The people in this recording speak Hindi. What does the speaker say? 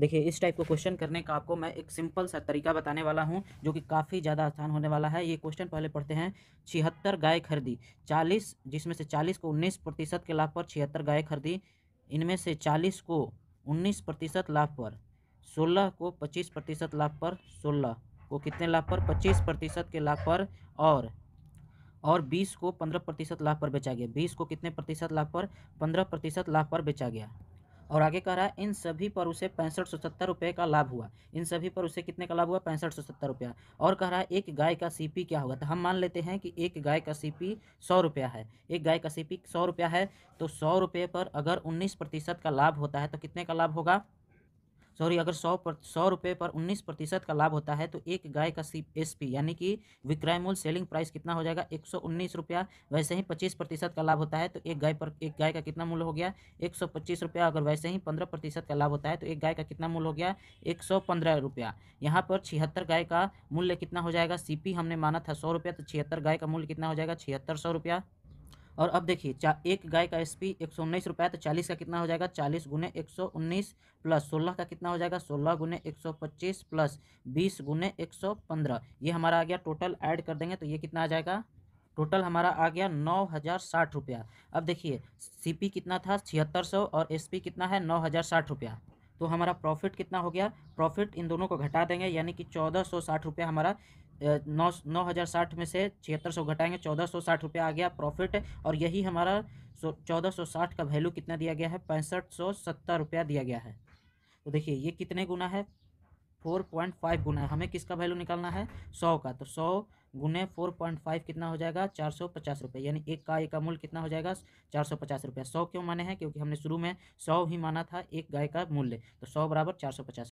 देखिए इस टाइप का क्वेश्चन करने का आपको मैं एक सिंपल सा तरीका बताने वाला हूँ जो कि काफ़ी ज़्यादा आसान होने वाला है ये क्वेश्चन पहले पढ़ते हैं छिहत्तर गाय खरीदी चालीस जिसमें से चालीस को उन्नीस प्रतिशत के लाभ पर छिहत्तर गाय खरीदी इनमें से चालीस को उन्नीस प्रतिशत लाभ पर सोलह को पच्चीस प्रतिशत लाभ पर सोलह को कितने लाभ पर पच्चीस प्रतिशत के लाभ पर और और 20 को 15 प्रतिशत लाभ पर बेचा गया 20 को कितने प्रतिशत लाभ पर 15 प्रतिशत लाभ पर बेचा गया और आगे कह रहा है इन सभी पर उसे पैंसठ सौ सत्तर रुपये का लाभ हुआ इन सभी पर उसे कितने का लाभ हुआ पैंसठ सौ सत्तर रुपया और कह रहा है एक गाय का सीपी क्या होगा तो हम मान लेते हैं कि एक गाय का सीपी सौ रुपया है एक गाय का सीपी सौ रुपया है तो सौ रुपये पर अगर उन्नीस प्रतिशत का लाभ होता है तो कितने का लाभ होगा सॉरी अगर सौ पर सौ रुपये पर उन्नीस प्रतिशत का लाभ होता है तो एक गाय का सी एस पी यानी कि विक्रय मूल्य सेलिंग प्राइस कितना हो जाएगा एक सौ उन्नीस रुपया वैसे ही पच्चीस प्रतिशत का लाभ होता है तो एक गाय पर एक गाय का कितना मूल्य हो गया एक सौ पच्चीस रुपया अगर वैसे ही पंद्रह प्रतिशत का लाभ होता है तो एक गाय का कितना मूल्य हो गया एक सौ पंद्रह रुपया यहाँ पर छिहत्तर गाय का मूल्य कितना हो जाएगा सी पी हमने माना था सौ रुपया तो छिहत्तर गाय का मूल्य कितना हो जाएगा छिहत्तर सौ रुपया और अब देखिए एक गाय का एस पी एक सौ उन्नीस रुपया तो चालीस का कितना हो जाएगा चालीस गुने एक सौ उन्नीस प्लस सोलह का कितना हो जाएगा सोलह गुने एक सौ पच्चीस प्लस बीस गुने एक सौ पंद्रह ये हमारा आ गया टोटल ऐड कर देंगे तो ये कितना आ जाएगा टोटल हमारा आ गया नौ हज़ार साठ रुपया अब देखिए सीपी कितना था छिहत्तर सौ और एसपी कितना है नौ हज़ार साठ रुपया तो हमारा प्रॉफिट कितना हो गया प्रॉफिट इन दोनों को घटा देंगे यानी कि चौदह सौ साठ रुपया हमारा नौ नौ हज़ार साठ में से छिहत्तर सौ घटाएंगे चौदह सौ साठ रुपये आ गया प्रॉफिट और यही हमारा चौदह सौ साठ का वैल्यू कितना दिया गया है पैंसठ सौ सत्तर रुपया दिया गया है तो देखिए ये कितने गुना है फोर पॉइंट फाइव गुना है हमें किसका वैल्यू निकालना है सौ का तो सौ गुने फोर पॉइंट फाइव कितना हो जाएगा चार सौ पचास रुपये यानी एक गाय का मूल्य कितना हो जाएगा चार सौ पचास रुपये सौ क्यों माने हैं क्योंकि हमने शुरू में सौ ही माना था एक गाय का मूल्य तो सौ बराबर चार सौ पचास